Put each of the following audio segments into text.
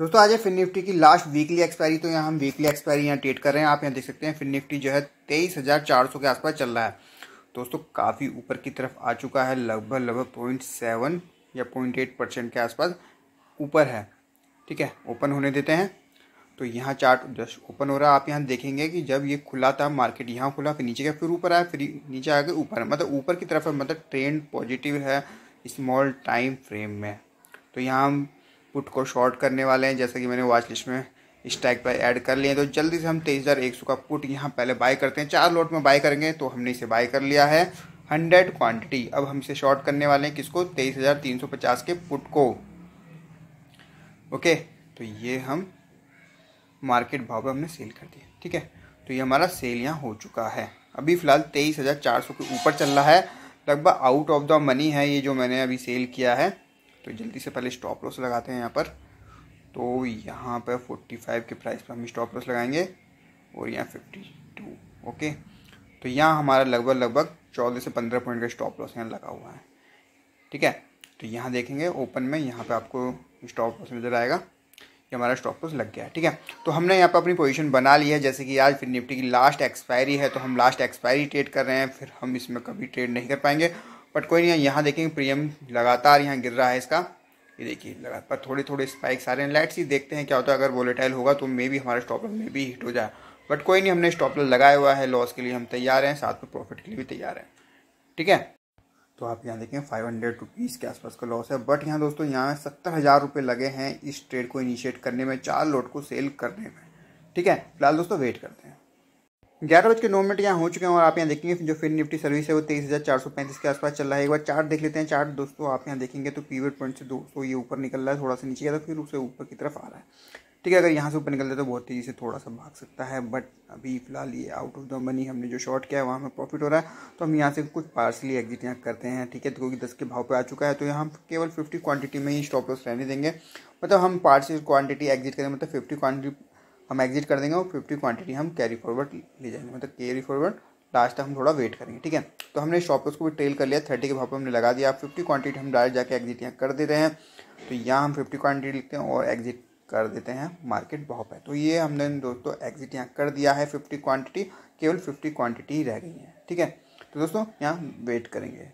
दोस्तों आज है फिन निफ्टी की लास्ट वीकली एक्सपायरी तो यहाँ हम वीकली एक्सपायरी यहाँ ट्रेड कर रहे हैं आप यहाँ देख सकते हैं फिन निफ्टी जो है तेईस हज़ार चार सौ के आसपास चल रहा है दोस्तों काफ़ी ऊपर की तरफ आ चुका है लगभग लगभग पॉइंट सेवन या पॉइंट एट परसेंट के आसपास ऊपर है ठीक है ओपन होने देते हैं तो यहाँ चार्ट जस्ट ओपन हो रहा है आप यहाँ देखेंगे कि जब ये खुला था मार्केट यहाँ खुला फिर नीचे गया फिर ऊपर आया फिर नीचे आके ऊपर मतलब ऊपर की तरफ है मतलब ट्रेंड पॉजिटिव है स्मॉल टाइम फ्रेम में तो यहाँ हम पुट को शॉर्ट करने वाले हैं जैसा कि मैंने वॉच लिस्ट में स्टैक पर ऐड कर लिए तो जल्दी से हम तेईस हज़ार एक सौ का पुट यहाँ पहले बाय करते हैं चार लोट में बाय करेंगे तो हमने इसे बाय कर लिया है हंड्रेड क्वांटिटी अब हम इसे शॉर्ट करने वाले हैं किसको तेईस हज़ार तीन सौ पचास के पुट को ओके तो ये हम मार्केट भाव पर हमने सेल कर दिया ठीक है तो ये हमारा सेल यहाँ हो चुका है अभी फ़िलहाल तेईस हज़ार चार सौ के ऊपर चल रहा है लगभग आउट ऑफ द मनी है ये जो मैंने अभी सेल किया है तो जल्दी से पहले स्टॉप लॉस लगाते हैं यहाँ पर तो यहाँ पर फोर्टी फाइव के प्राइस पर हम स्टॉप लॉस लगाएंगे और यहाँ फिफ्टी टू ओके तो यहाँ हमारा लगभग लगभग चौदह से पंद्रह पॉइंट का स्टॉप लॉस यहाँ लगा हुआ है ठीक है तो यहाँ देखेंगे ओपन में यहाँ पर आपको स्टॉप लॉस नज़र आएगा ये हमारा स्टॉप लॉस लग गया है ठीक है तो हमने यहाँ पर अपनी पोजीशन बना ली है जैसे कि आज फिर निफ्टी की लास्ट एक्सपायरी है तो हम लास्ट एक्सपायरी ट्रेड कर रहे हैं फिर हम इसमें कभी ट्रेड नहीं कर पाएंगे बट कोई नहीं यहाँ देखेंगे प्रीमियम लगातार यहाँ गिर रहा है इसका ये देखिए लगातार थोड़े थोड़े स्पाइक्स आ रहे हैं लाइट्स ही देखते हैं क्या होता है अगर वोलेटाइल होगा तो मे भी हमारा स्टॉप में भी हिट हो जाए बट कोई नहीं हमने स्टॉप लगाया हुआ है लॉस के लिए हम तैयार हैं साथ में प्रॉफिट के लिए भी तैयार हैं ठीक है तो आप यहाँ देखें फाइव हंड्रेड रुपीज़ के आसपास का लॉस है बट यहाँ दोस्तों यहाँ सत्तर हज़ार रुपये लगे हैं इस ट्रेड को इनिशिएट करने में चार लोट को सेल करने में ठीक है फिलहाल दोस्तों वेट करते हैं ग्यारह बज के नौ मिनट यहाँ हो चुके हैं और आप यहाँ देखेंगे जो फिर निफ्टी सर्विस है वो तेईस हज़ार चार सौ पैंतीस के आसपास चल रहा है एक बार चार्ट देख लेते हैं चार्ट दोस्तों आप यहाँ देखेंगे तो पीवेट पॉइंट से दो सौ ये ऊपर निकल रहा है थोड़ा सा नीचे गया तो फिर उससे ऊपर की तरफ आ रहा है ठीक है अगर यहाँ से ऊपर निकलता है तो बहुत तेज़ी से थोड़ा सा भाग सकता है बट अभी फिलहाल ये आउट ऑफ द मनी हमने जो शॉर्ट किया है वहाँ में प्रॉफिट हो रहा है तो हम यहाँ से कुछ पार्सली एग्जिट यहाँ करते हैं ठीक है तो क्योंकि दस के भाव पर आ चुका है तो यहाँ केवल फिफ्टी क्वान्टिटी में ही स्टॉप लॉस रहने देंगे मतलब हम पार्सल क्वान्टिटी एग्जिट करें मतलब फिफ्टी क्वान्टिटी हम एग्जिट कर देंगे और फिफ्टी क्वांटिटी हम कैरी फॉरवर्ड ले जाएंगे मतलब कैरी फॉरवर्ड लास्ट तक हम थोड़ा वेट करेंगे ठीक है तो हमने शॉप को भी ट्रेल कर लिया थर्टी के भाव पर हमने लगा दिया फिफ्टी क्वान्टिटी हम डायरेक्ट जाके एग्जिट यहाँ कर देते हैं तो यहाँ हम फिफ्टी क्वान्टिटी लिखते हैं और एग्जिट कर देते हैं मार्केट भाव पर तो ये हमने दोस्तों एग्जिट यहाँ कर दिया है फिफ्टी क्वान्टिटी केवल फिफ्टी क्वान्टिटी ही रह गई है ठीक है तो दोस्तों यहाँ वेट करेंगे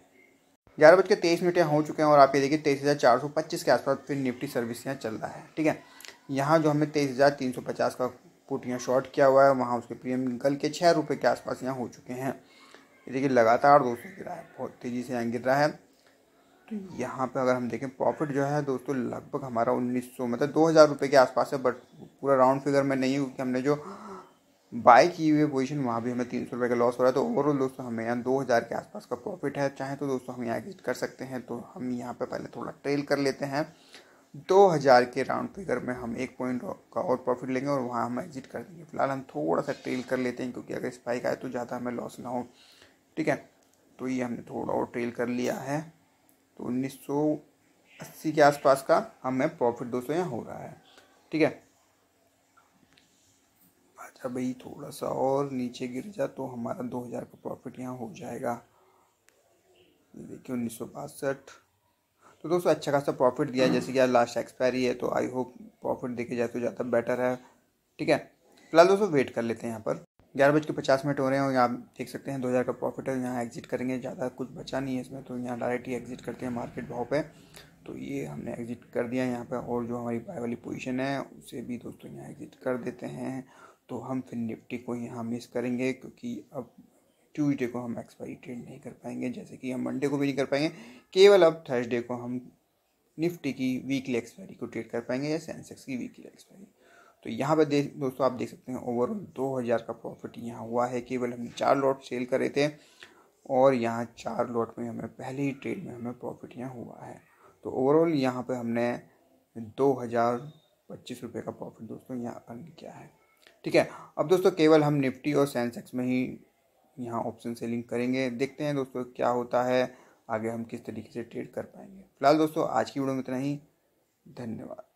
ग्यारह बज के तेईस मिनट यहाँ हो चुके हैं और आप ये देखिए तेईस हज़ार चार सौ पच्चीस के आसपास फिर निफ्टी सर्विस यहाँ चल रहा है ठीक है यहाँ जो हमें तेईस हज़ार तीन सौ पचास का यहाँ शॉर्ट किया हुआ है वहाँ उसके प्रीमियम निकल के छः रुपये के आसपास यहाँ हो चुके हैं देखिए लगातार दोस्तों गिरा है बहुत तेज़ी से यहाँ गिर रहा है तो यहाँ पर अगर हम देखें प्रॉफिट जो है दोस्तों लगभग हमारा उन्नीस सौ मतलब दो हज़ार रुपये के आसपास है बट पूरा राउंड फिगर में नहीं क्योंकि हमने जो बाय की हुई पोजीशन वहाँ भी हमें तीन सौ रुपये का लॉस हो रहा है तो ओवरऑल दोस्तों हमें यहाँ दो हज़ार के आसपास का प्रॉफिट है चाहे तो दोस्तों हम यहाँ एग्जिट कर सकते हैं तो हम यहाँ पर पहले थोड़ा ट्रेल कर लेते हैं दो हज़ार के राउंड फिगर में हम एक पॉइंट का और प्रॉफिट लेंगे और वहाँ हम एग्जिट कर देंगे फिलहाल हम थोड़ा सा ट्रेल कर लेते हैं क्योंकि अगर स्पाइक आए तो ज़्यादा हमें लॉस ना हो ठीक है तो ये हमने थोड़ा और ट्रेल कर लिया है तो उन्नीस अस्सी के आसपास का हमें प्रॉफिट सौ यहाँ हो रहा है ठीक है अच्छा भाई थोड़ा सा और नीचे गिर जा तो हमारा दो हज़ार का प्रॉफिट यहाँ हो जाएगा देखिए उन्नीस सौ बासठ तो दोस्तों अच्छा खासा प्रॉफिट दिया जैसे कि यार लास्ट एक्सपायरी है तो आई होप प्रॉफिट देखे जाए तो ज़्यादा बेटर है ठीक है फिलहाल दोस्तों वेट कर लेते हैं यहाँ पर ग्यारह बज के पचास मिनट हो रहे हैं और यहाँ देख सकते हैं दो हज़ार का प्रॉफिट है यहाँ एग्जिट करेंगे ज़्यादा कुछ बचा नहीं है इसमें तो यहाँ डायरेक्ट ही एग्जिट करते हैं मार्केट भाव पे तो ये हमने एग्जिट कर दिया यहाँ पर और जो हमारी बाय वाली पोजिशन है उसे भी दोस्तों यहाँ एग्जिट कर देते हैं तो हम फिर निफ्टी को यहाँ मिस करेंगे क्योंकि अब ट्यूजडे को हम एक्सपायरी ट्रेड नहीं कर पाएंगे जैसे कि हम मंडे को भी नहीं कर पाएंगे केवल अब थर्सडे को हम निफ्टी की वीकली एक्सपायरी को ट्रेड कर पाएंगे या सेंसेक्स की वीकली एक्सपायरी तो यहाँ पर देख दोस्तों आप देख सकते हैं ओवरऑल दो हज़ार का प्रॉफिट यहाँ हुआ है केवल हमने चार लॉट सेल करे थे और यहाँ चार लॉट में हमें पहले ही ट्रेड में हमें प्रॉफिट यहाँ हुआ है तो ओवरऑल यहाँ पर हमने दो हज़ार पच्चीस रुपये का प्रॉफिट दोस्तों यहाँ अर्न किया है ठीक है अब दोस्तों केवल हम निफ्टी और सेंसेक्स में ही यहाँ ऑप्शन सेलिंग करेंगे देखते हैं दोस्तों क्या होता है आगे हम किस तरीके से ट्रेड कर पाएंगे फिलहाल दोस्तों आज की वीडियो में इतना ही धन्यवाद